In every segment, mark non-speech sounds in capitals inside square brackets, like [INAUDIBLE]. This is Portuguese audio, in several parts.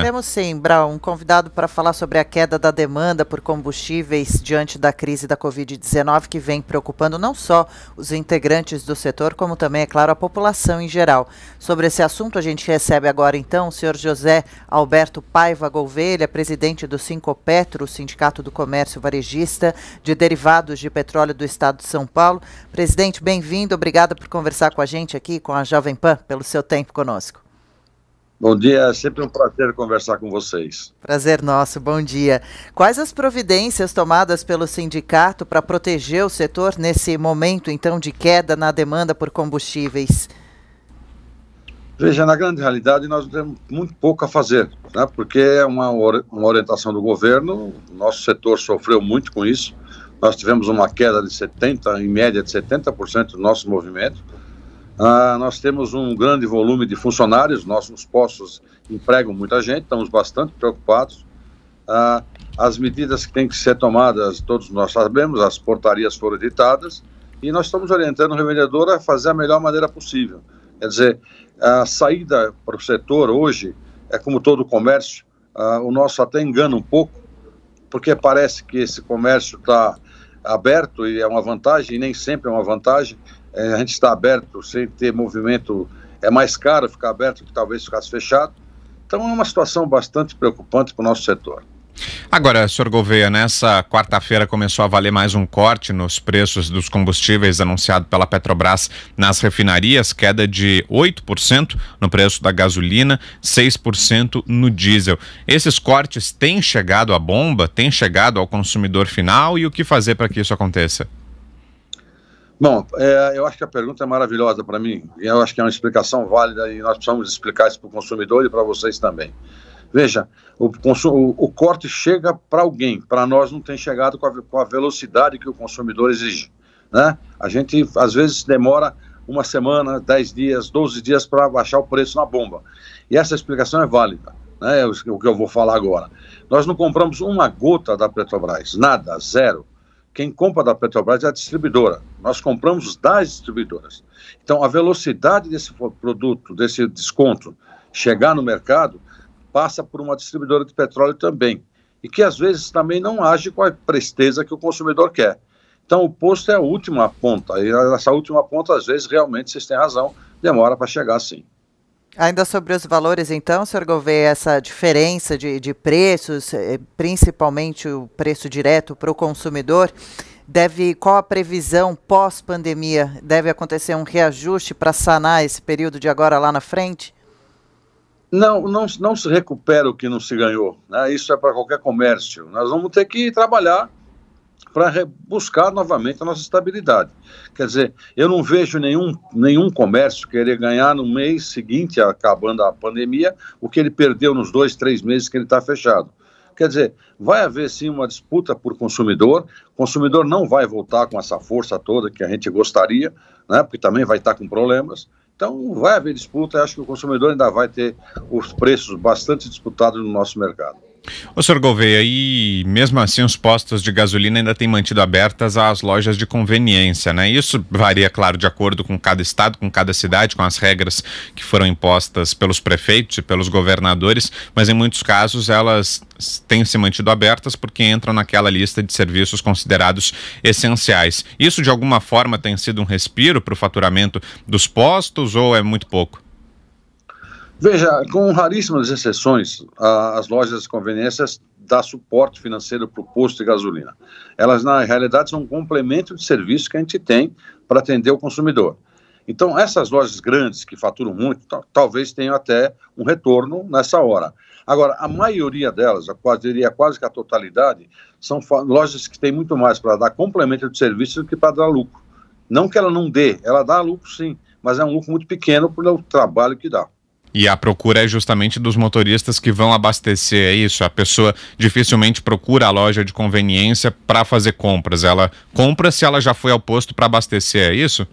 né? Temos sim, Brau, um convidado para falar sobre a queda da demanda por combustíveis diante da crise da Covid-19 que vem preocupando não só os integrantes do setor, como também, é claro, a população em geral. Sobre esse assunto, a gente recebe agora então o senhor José Alberto Paiva Gouveia, presidente do Sincopetro, Sindicato do Comércio Varejista de Derivados de Petróleo do Estado de São Paulo. Presidente, bem-vindo, obrigado por conversar com a gente aqui, com a Jovem Pan, pelo seu tempo conosco. Bom dia, é sempre um prazer conversar com vocês. Prazer nosso, bom dia. Quais as providências tomadas pelo sindicato para proteger o setor nesse momento, então, de queda na demanda por combustíveis? Veja, na grande realidade, nós temos muito pouco a fazer, né? porque é uma, uma orientação do governo, o nosso setor sofreu muito com isso. Nós tivemos uma queda de 70%, em média de 70% do nosso movimento ah, nós temos um grande volume de funcionários, nossos postos empregam muita gente, estamos bastante preocupados. Ah, as medidas que têm que ser tomadas, todos nós sabemos, as portarias foram editadas, e nós estamos orientando o revendedor a fazer a melhor maneira possível. Quer dizer, a saída para o setor hoje é como todo o comércio, ah, o nosso até engana um pouco, porque parece que esse comércio está aberto e é uma vantagem, e nem sempre é uma vantagem, é, a gente está aberto sem ter movimento. É mais caro ficar aberto que talvez ficasse fechado. Então é uma situação bastante preocupante para o nosso setor. Agora, senhor Gouveia, nessa quarta-feira começou a valer mais um corte nos preços dos combustíveis anunciado pela Petrobras nas refinarias, queda de 8% no preço da gasolina, 6% no diesel. Esses cortes têm chegado à bomba, têm chegado ao consumidor final e o que fazer para que isso aconteça? Bom, é, eu acho que a pergunta é maravilhosa para mim. Eu acho que é uma explicação válida e nós precisamos explicar isso para o consumidor e para vocês também. Veja, o, o, o corte chega para alguém, para nós não tem chegado com a, com a velocidade que o consumidor exige. Né? A gente, às vezes, demora uma semana, dez dias, doze dias para baixar o preço na bomba. E essa explicação é válida, né? é o que eu vou falar agora. Nós não compramos uma gota da Petrobras, nada, zero. Quem compra da Petrobras é a distribuidora. Nós compramos das distribuidoras. Então, a velocidade desse produto, desse desconto, chegar no mercado, passa por uma distribuidora de petróleo também. E que às vezes também não age com a presteza que o consumidor quer. Então, o posto é a última ponta. E essa última ponta, às vezes, realmente, vocês têm razão, demora para chegar sim. Ainda sobre os valores, então, senhor Gouveia, essa diferença de, de preços, eh, principalmente o preço direto para o consumidor, deve qual a previsão pós-pandemia? Deve acontecer um reajuste para sanar esse período de agora lá na frente? Não, não, não se recupera o que não se ganhou. Né? Isso é para qualquer comércio. Nós vamos ter que trabalhar para buscar novamente a nossa estabilidade. Quer dizer, eu não vejo nenhum, nenhum comércio querer ganhar no mês seguinte, acabando a pandemia, o que ele perdeu nos dois, três meses que ele está fechado. Quer dizer, vai haver sim uma disputa por consumidor. O consumidor não vai voltar com essa força toda que a gente gostaria, né? porque também vai estar tá com problemas. Então, vai haver disputa. Eu acho que o consumidor ainda vai ter os preços bastante disputados no nosso mercado. Ô, Sr. Gouveia, e mesmo assim os postos de gasolina ainda têm mantido abertas as lojas de conveniência, né? Isso varia, claro, de acordo com cada estado, com cada cidade, com as regras que foram impostas pelos prefeitos e pelos governadores, mas em muitos casos elas têm se mantido abertas porque entram naquela lista de serviços considerados essenciais. Isso, de alguma forma, tem sido um respiro para o faturamento dos postos ou é muito pouco? Veja, com raríssimas exceções, as lojas de conveniências dá suporte financeiro para o posto de gasolina. Elas, na realidade, são um complemento de serviço que a gente tem para atender o consumidor. Então, essas lojas grandes que faturam muito, talvez tenham até um retorno nessa hora. Agora, a maioria delas, eu quase, diria quase que a totalidade, são lojas que têm muito mais para dar complemento de serviço do que para dar lucro. Não que ela não dê, ela dá lucro sim, mas é um lucro muito pequeno pelo trabalho que dá. E a procura é justamente dos motoristas que vão abastecer, é isso. A pessoa dificilmente procura a loja de conveniência para fazer compras. Ela compra se ela já foi ao posto para abastecer, é isso?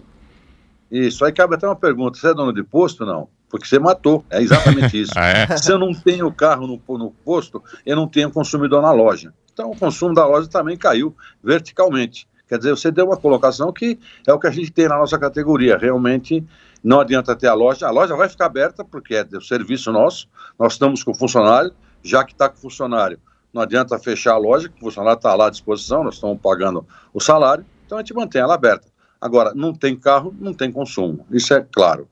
Isso. Aí cabe até uma pergunta: você é dono de posto não? Porque você matou. É exatamente [LAUGHS] isso. Ah, é? Se eu não tenho carro no, no posto, eu não tenho consumidor na loja. Então o consumo da loja também caiu verticalmente. Quer dizer, você deu uma colocação que é o que a gente tem na nossa categoria. Realmente não adianta ter a loja, a loja vai ficar aberta porque é do serviço nosso, nós estamos com o funcionário, já que está com o funcionário, não adianta fechar a loja, que o funcionário está lá à disposição, nós estamos pagando o salário, então a gente mantém ela aberta. Agora, não tem carro, não tem consumo, isso é claro.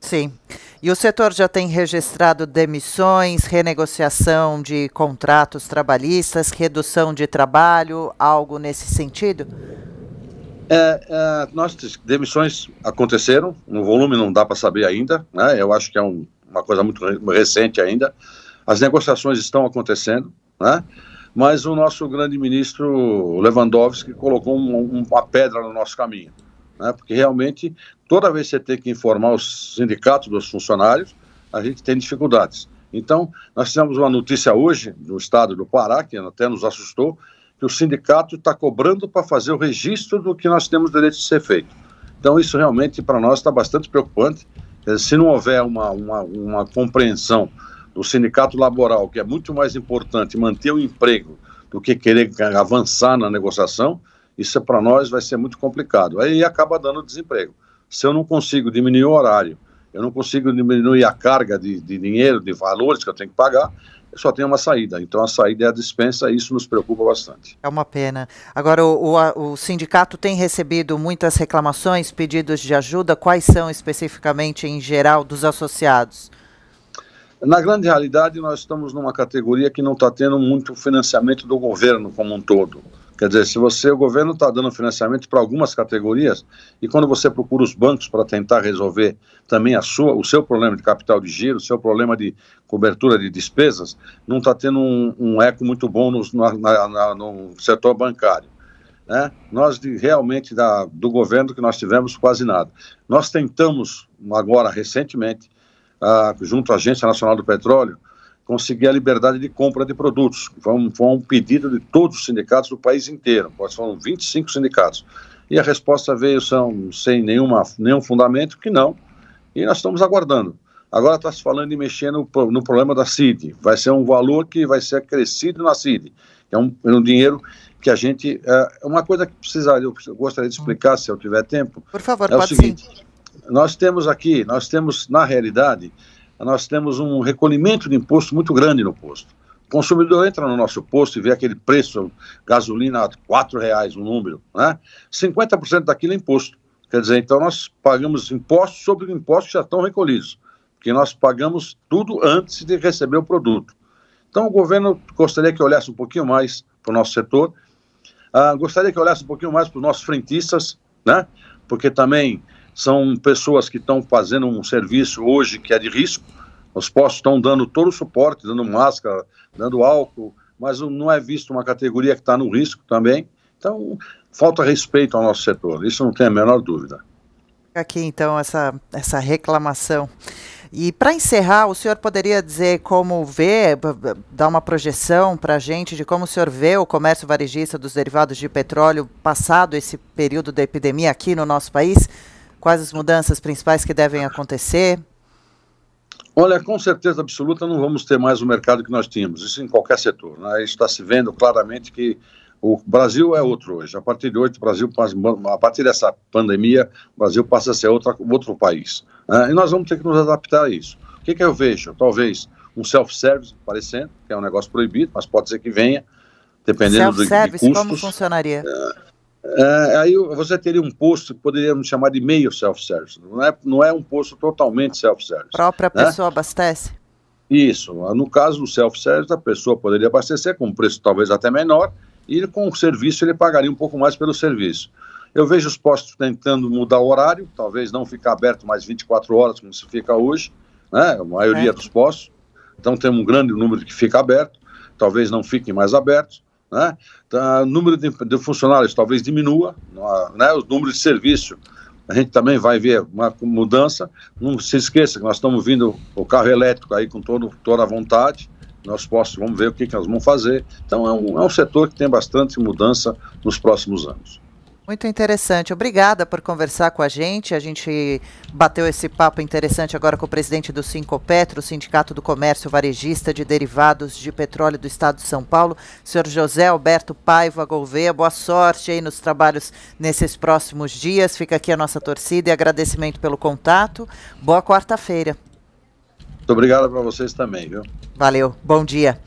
Sim. E o setor já tem registrado demissões, renegociação de contratos trabalhistas, redução de trabalho, algo nesse sentido? É, é, nossas demissões aconteceram, no volume não dá para saber ainda, né? eu acho que é um, uma coisa muito recente ainda. As negociações estão acontecendo, né? mas o nosso grande ministro Lewandowski colocou um, um, uma pedra no nosso caminho, né? porque realmente toda vez que você tem que informar os sindicatos dos funcionários, a gente tem dificuldades. Então, nós tivemos uma notícia hoje no estado do Pará, que até nos assustou, que o sindicato está cobrando para fazer o registro do que nós temos direito de ser feito. Então, isso realmente para nós está bastante preocupante. Se não houver uma, uma, uma compreensão do sindicato laboral, que é muito mais importante manter o emprego do que querer avançar na negociação, isso para nós vai ser muito complicado. Aí acaba dando desemprego. Se eu não consigo diminuir o horário, eu não consigo diminuir a carga de, de dinheiro, de valores que eu tenho que pagar, só tem uma saída. Então a saída é a dispensa e isso nos preocupa bastante. É uma pena. Agora, o, o, o sindicato tem recebido muitas reclamações, pedidos de ajuda. Quais são especificamente, em geral, dos associados? Na grande realidade, nós estamos numa categoria que não está tendo muito financiamento do governo como um todo. Quer dizer, se você, o governo está dando financiamento para algumas categorias, e quando você procura os bancos para tentar resolver também a sua, o seu problema de capital de giro, o seu problema de cobertura de despesas, não está tendo um, um, eco muito bom no, na, na, no setor bancário. Né? Nós de, realmente, da, do governo que nós tivemos, quase nada. Nós tentamos, agora recentemente, ah, junto à Agência Nacional do Petróleo, conseguir a liberdade de compra de produtos. Foi um, foi um pedido de todos os sindicatos do país inteiro, foram 25 sindicatos. E a resposta veio são, sem nenhuma, nenhum fundamento, que não. E nós estamos aguardando. Agora está se falando de mexer no, no problema da CID. Vai ser um valor que vai ser acrescido na CID. É um, é um dinheiro que a gente. É uma coisa que precisaria, eu gostaria de explicar, se eu tiver tempo. Por favor, é o seguinte, sim. Nós temos aqui, nós temos, na realidade, nós temos um recolhimento de imposto muito grande no posto. O consumidor entra no nosso posto e vê aquele preço, gasolina R$ reais um número, né? 50% daquilo é imposto. Quer dizer, então nós pagamos impostos sobre impostos que já estão recolhidos, porque nós pagamos tudo antes de receber o produto. Então o governo gostaria que olhasse um pouquinho mais para o nosso setor, ah, gostaria que olhasse um pouquinho mais para os nossos frentistas, né? Porque também são pessoas que estão fazendo um serviço hoje que é de risco. Os postos estão dando todo o suporte, dando máscara, dando álcool, mas não é visto uma categoria que está no risco também. Então, falta respeito ao nosso setor, isso não tem a menor dúvida. Aqui, então, essa, essa reclamação. E para encerrar, o senhor poderia dizer como vê, dar uma projeção para a gente de como o senhor vê o comércio varejista dos derivados de petróleo passado esse período da epidemia aqui no nosso país? Quais as mudanças principais que devem acontecer? Olha, com certeza absoluta não vamos ter mais o mercado que nós tínhamos, isso em qualquer setor. Né? Está se vendo claramente que o Brasil é outro hoje. A partir de hoje, o Brasil, a partir dessa pandemia, o Brasil passa a ser outro país. Né? E nós vamos ter que nos adaptar a isso. O que, que eu vejo? Talvez um self-service parecendo, que é um negócio proibido, mas pode ser que venha, dependendo do, de custos. Como funcionaria? É, é, aí você teria um posto que poderíamos chamar de meio self-service. Não é, não é um posto totalmente self-service. A própria né? pessoa abastece? Isso. No caso do self-service, a pessoa poderia abastecer com um preço talvez até menor e com o serviço ele pagaria um pouco mais pelo serviço. Eu vejo os postos tentando mudar o horário, talvez não ficar aberto mais 24 horas como se fica hoje, né? a maioria é. dos postos. Então tem um grande número que fica aberto, talvez não fiquem mais abertos. Né? Então, o número de, de, funcionários talvez diminua, né? o número de serviço a gente também vai ver uma mudança. Não se esqueça que nós estamos vindo o carro elétrico aí com todo, toda a vontade. Nós postos, vamos ver o que, que nós vamos fazer. Então, é um, é um setor que tem bastante mudança nos próximos anos. Muito interessante. Obrigada por conversar com a gente. A gente bateu esse papo interessante agora com o presidente do Sincopetro, Sindicato do Comércio Varejista de Derivados de Petróleo do Estado de São Paulo, senhor José Alberto Paiva Gouveia. Boa sorte aí nos trabalhos nesses próximos dias. Fica aqui a nossa torcida e agradecimento pelo contato. Boa quarta-feira. Muito obrigado para vocês também, viu? Valeu. Bom dia.